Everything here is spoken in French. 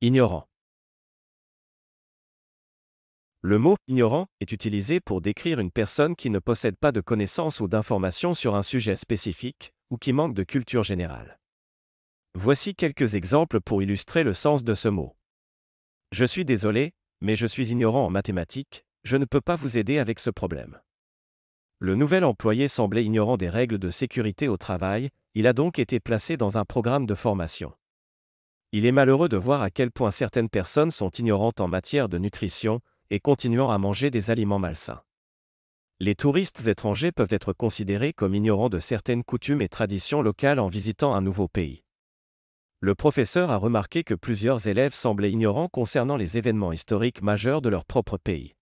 Ignorant. Le mot ignorant est utilisé pour décrire une personne qui ne possède pas de connaissances ou d'informations sur un sujet spécifique, ou qui manque de culture générale. Voici quelques exemples pour illustrer le sens de ce mot. Je suis désolé, mais je suis ignorant en mathématiques, je ne peux pas vous aider avec ce problème. Le nouvel employé semblait ignorant des règles de sécurité au travail, il a donc été placé dans un programme de formation. Il est malheureux de voir à quel point certaines personnes sont ignorantes en matière de nutrition et continuant à manger des aliments malsains. Les touristes étrangers peuvent être considérés comme ignorants de certaines coutumes et traditions locales en visitant un nouveau pays. Le professeur a remarqué que plusieurs élèves semblaient ignorants concernant les événements historiques majeurs de leur propre pays.